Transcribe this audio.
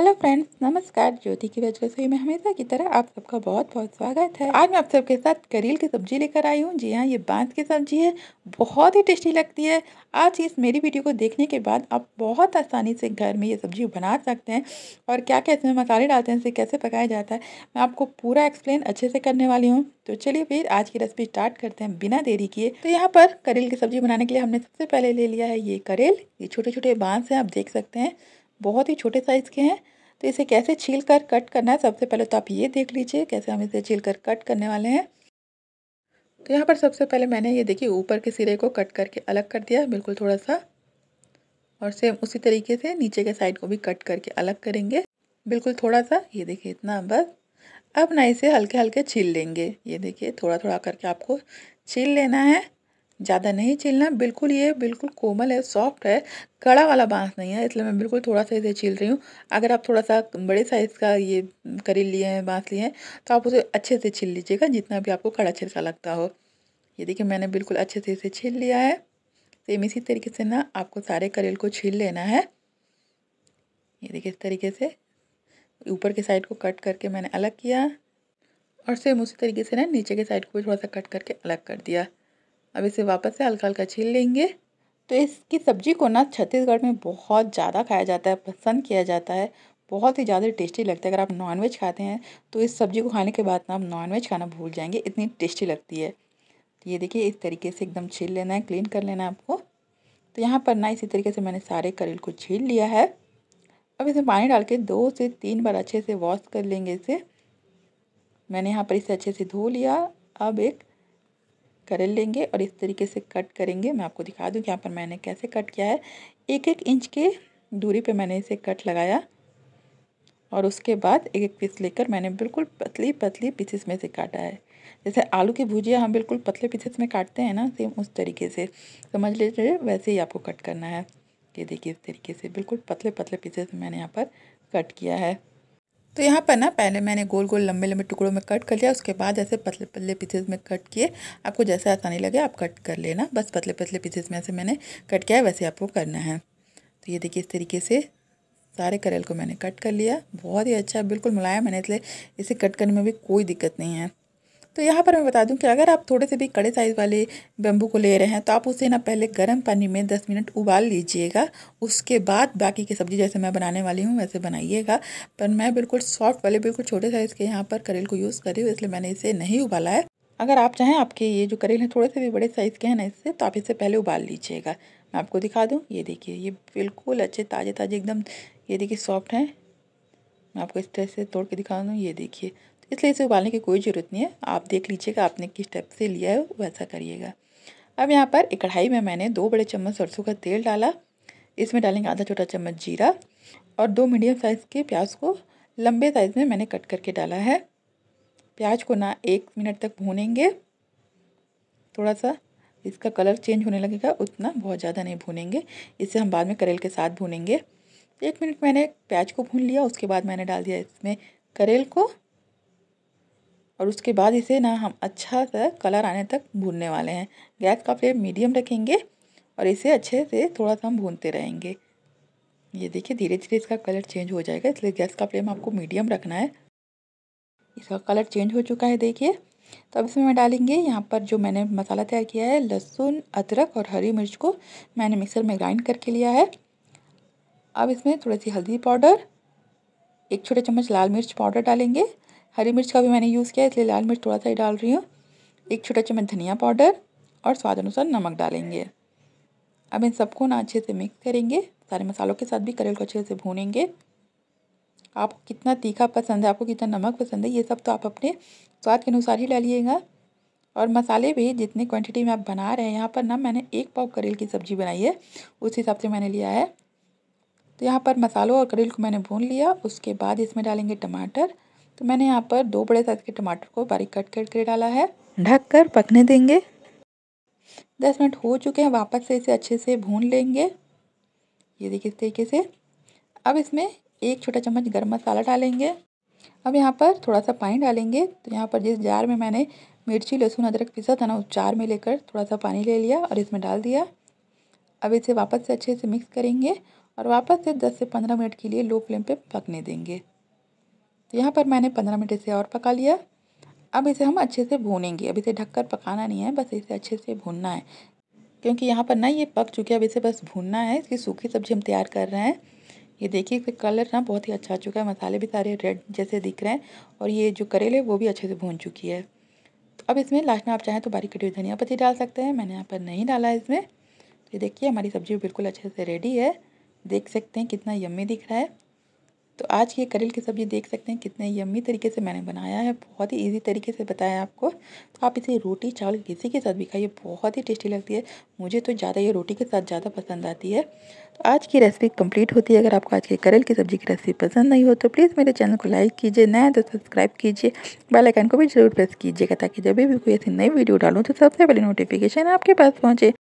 hello friends नमस्कार ज्योति की veg रसोई में हमेशा की तरह आप सबका बहुत बहुत स्वागत है आज मैं आप सबके साथ करील की सब्जी लेकर आई हूँ जी हाँ ये बांस की सब्जी है बहुत ही टेस्टी लगती है आज इस मेरी वीडियो को देखने के बाद आप बहुत आसानी से घर में ये सब्जी बना सकते हैं और क्या क्या इसमें मसाले डालते हैं इसे कैसे पकाया जाता है मैं आपको पूरा एक्सप्लेन अच्छे से करने वाली हूँ तो चलिए फिर आज की रेसिपी स्टार्ट करते हैं बिना देरी किए तो यहाँ पर करेल की सब्जी बनाने के लिए हमने सबसे पहले ले लिया है ये करेल ये छोटे छोटे बांस हैं आप देख सकते हैं बहुत ही छोटे साइज़ के हैं तो इसे कैसे छील कर कट करना है सबसे पहले तो आप ये देख लीजिए कैसे हम इसे छील कर कट करने वाले हैं तो यहाँ पर सबसे पहले मैंने ये देखिए ऊपर के सिरे को कट करके अलग कर दिया बिल्कुल थोड़ा सा और सेम उसी तरीके से नीचे के साइड को भी कट करके अलग करेंगे बिल्कुल थोड़ा सा ये देखिए इतना बस अब ना इसे हल्के हल्के छील लेंगे ये देखिए थोड़ा थोड़ा करके आपको छील लेना है ज़्यादा नहीं छीलना बिल्कुल ये बिल्कुल कोमल है सॉफ्ट है कड़ा वाला बांस नहीं है इसलिए मैं बिल्कुल थोड़ा सा इसे छील रही हूँ अगर आप थोड़ा सा बड़े साइज़ का ये करी लिए हैं बांस लिए हैं तो आप उसे अच्छे से छील लीजिएगा जितना भी आपको कड़ा छिलका लगता हो ये देखिए मैंने बिल्कुल अच्छे से इसे छील लिया है सेम इसी तरीके से ना आपको सारे करेल को छील लेना है ये देखिए इस तरीके से ऊपर के साइड को कट करके मैंने अलग किया और सेम उसी तरीके से ना नीचे के साइड को भी थोड़ा सा कट करके अलग कर दिया अब इसे वापस से हल्का हल्का छील लेंगे तो इसकी सब्जी को ना छत्तीसगढ़ में बहुत ज़्यादा खाया जाता है पसंद किया जाता है बहुत ही ज़्यादा टेस्टी लगता है अगर आप नॉनवेज खाते हैं तो इस सब्ज़ी को खाने के बाद ना आप नॉनवेज खाना भूल जाएंगे इतनी टेस्टी लगती है ये देखिए इस तरीके से एकदम छील लेना है क्लीन कर लेना है आपको तो यहाँ पर ना इसी तरीके से मैंने सारे करेल को छील लिया है अब इसे पानी डाल के दो से तीन बार अच्छे से वॉश कर लेंगे इसे मैंने यहाँ पर इसे अच्छे से धो लिया अब एक कर लेंगे और इस तरीके से कट करेंगे मैं आपको दिखा दूँ यहाँ पर मैंने कैसे कट किया है एक एक इंच के दूरी पे मैंने इसे कट लगाया और उसके बाद एक एक पीस लेकर मैंने बिल्कुल पतली पतली पीसेस में से काटा है जैसे आलू की भुजिया हम बिल्कुल पतले पीसेस में काटते हैं ना सेम उस तरीके से समझ लीजिए वैसे ही आपको कट करना है ये देखिए इस तरीके से बिल्कुल पतले पतले पीसेस मैंने यहाँ पर कट किया है तो यहाँ पर ना पहले मैंने गोल गोल लंबे लंबे टुकड़ों में कट कर लिया उसके बाद ऐसे पतले पतले पीसेस में कट किए आपको जैसे आसानी लगे आप कट कर लेना बस पतले पतले पीसेस में ऐसे मैंने कट किया है वैसे आपको करना है तो ये देखिए इस तरीके से सारे करेल को मैंने कट कर लिया बहुत ही अच्छा बिल्कुल मुलायम मैंने इसलिए इसे कट करने में भी कोई दिक्कत नहीं है तो यहाँ पर मैं बता दूँ कि अगर आप थोड़े से भी कड़े साइज़ वाले बम्बू को ले रहे हैं तो आप उसे ना पहले गर्म पानी में दस मिनट उबाल लीजिएगा उसके बाद बाकी की सब्ज़ी जैसे मैं बनाने वाली हूँ वैसे बनाइएगा पर मैं बिल्कुल सॉफ्ट वाले बिल्कुल छोटे साइज़ के यहाँ पर करेल को यूज़ करी हूँ इसलिए मैंने इसे नहीं उबाला है अगर आप चाहें आपके ये जो करेल हैं थोड़े से भी बड़े साइज़ के हैं ना इससे तो आप इसे पहले उबाल लीजिएगा मैं आपको दिखा दूँ ये देखिए ये बिल्कुल अच्छे ताज़े ताज़े एकदम ये देखिए सॉफ्ट हैं मैं आपको इस तरह से तोड़ के दिखा दूँ ये देखिए इसलिए इसे उबालने की कोई ज़रूरत नहीं है आप देख लीजिएगा आपने किस टाइप से लिया है वैसा करिएगा अब यहाँ पर एक कढ़ाई में मैंने दो बड़े चम्मच सरसों का तेल डाला इसमें डालेंगे आधा छोटा चम्मच जीरा और दो मीडियम साइज़ के प्याज को लंबे साइज़ में मैंने कट करके डाला है प्याज को ना एक मिनट तक भूनेंगे थोड़ा सा इसका कलर चेंज होने लगेगा उतना बहुत ज़्यादा नहीं भूनेंगे इसे हम बाद में करेल के साथ भूनेंगे एक मिनट मैंने प्याज को भून लिया उसके बाद मैंने डाल दिया इसमें करेल को और उसके बाद इसे ना हम अच्छा सा कलर आने तक भूनने वाले हैं गैस का फ्लेम मीडियम रखेंगे और इसे अच्छे से थोड़ा सा हम भूनते रहेंगे ये देखिए धीरे धीरे इसका कलर चेंज हो जाएगा इसलिए गैस का फ्लेम आपको मीडियम रखना है इसका कलर चेंज हो चुका है देखिए तो अब इसमें मैं डालेंगे यहाँ पर जो मैंने मसाला तैयार किया है लहसुन अदरक और हरी मिर्च को मैंने मिक्सर में ग्राइंड करके लिया है अब इसमें थोड़ी सी हल्दी पाउडर एक छोटे चम्मच लाल मिर्च पाउडर डालेंगे हरी मिर्च का भी मैंने यूज़ किया इसलिए लाल मिर्च थोड़ा सा ही डाल रही हूँ एक छोटा चम्मच धनिया पाउडर और स्वाद अनुसार नमक डालेंगे अब इन सबको ना अच्छे से मिक्स करेंगे सारे मसालों के साथ भी करेल को अच्छे से भूनेंगे आपको कितना तीखा पसंद है आपको कितना नमक पसंद है ये सब तो आप अपने स्वाद के अनुसार ही डालिएगा और मसाले भी जितनी क्वांटिटी में आप बना रहे हैं यहाँ पर ना मैंने एक पाव करेल की सब्ज़ी बनाई है उस हिसाब से मैंने लिया है तो यहाँ पर मसालों और करेल को मैंने भून लिया उसके बाद इसमें डालेंगे टमाटर तो मैंने यहाँ पर दो बड़े साइज के टमाटर को बारीक कट करके डाला है ढक कर पकने देंगे दस मिनट हो चुके हैं वापस से इसे अच्छे से भून लेंगे ये देखिए इस तरीके से अब इसमें एक छोटा चम्मच गर्म मसाला डालेंगे अब यहाँ पर थोड़ा सा पानी डालेंगे तो यहाँ पर जिस जार में मैंने मिर्ची लहसुन अदरक पिसा था ना उस जार में लेकर थोड़ा सा पानी ले लिया और इसमें डाल दिया अब इसे वापस से अच्छे से मिक्स करेंगे और वापस से 10 से 15 मिनट के लिए लो फ्लेम पे पकने देंगे तो यहाँ पर मैंने पंद्रह मिनट इसे और पका लिया अब इसे हम अच्छे से भूनेंगे अब इसे ढककर पकाना नहीं है बस इसे अच्छे से भूनना है क्योंकि यहाँ पर ना ये पक चुके अब इसे बस भूनना है इसकी सूखी सब्जी हम तैयार कर रहे हैं ये देखिए इसका कलर ना बहुत ही अच्छा आ चुका है मसाले भी सारे रेड जैसे दिख रहे हैं और ये जो करेले वो भी अच्छे से भून चुकी है तो अब इसमें लास्ट में आप चाहें तो बारीक कटी हुई धनिया पत्ती डाल सकते हैं मैंने यहाँ पर नहीं डाला इसमें तो ये देखिए हमारी सब्जी बिल्कुल अच्छे से रेडी है देख सकते हैं कितना यम्मी दिख रहा है तो आज ये करेल की सब्ज़ी देख सकते हैं कितने यम्मी तरीके से मैंने बनाया है बहुत ही इजी तरीके से बताया आपको तो आप इसे रोटी चावल किसी के साथ भी खाइए बहुत ही टेस्टी लगती है मुझे तो ज़्यादा ये रोटी के साथ ज़्यादा पसंद आती है तो आज की रेसिपी कंप्लीट होती है अगर आपको आज की करेल की सब्ज़ी की रेसिपी पसंद नहीं हो तो प्लीज़ मेरे चैनल को लाइक कीजिए नया तो सब्सक्राइब कीजिए बेलाइकन को भी जरूर प्रेस कीजिएगा ताकि जब भी कोई ऐसी नई वीडियो डालूँ तो सबसे पहले नोटिफिकेशन आपके पास पहुँचे